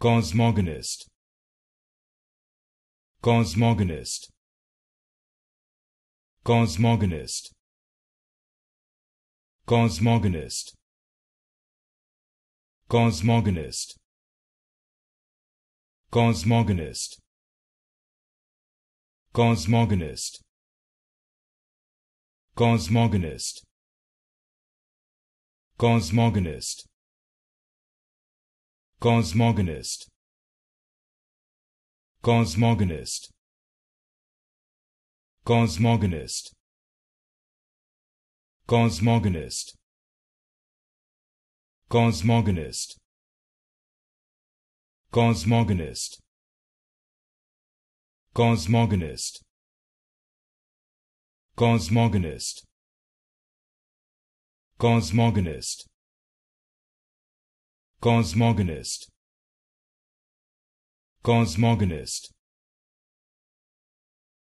Cosmogonist Cosmogonist Cosmogonist Cosmogonist Cosmogonist Cosmogonist Cosmogonist Cosmogonist Cosmogonist Cosmogonist Cosmogonist Cosmogonist Cosmogonist Cosmogonist Cosmogonist Cosmogonist Cosmogonist Cosmogonist Cosmogonist Cosmogonist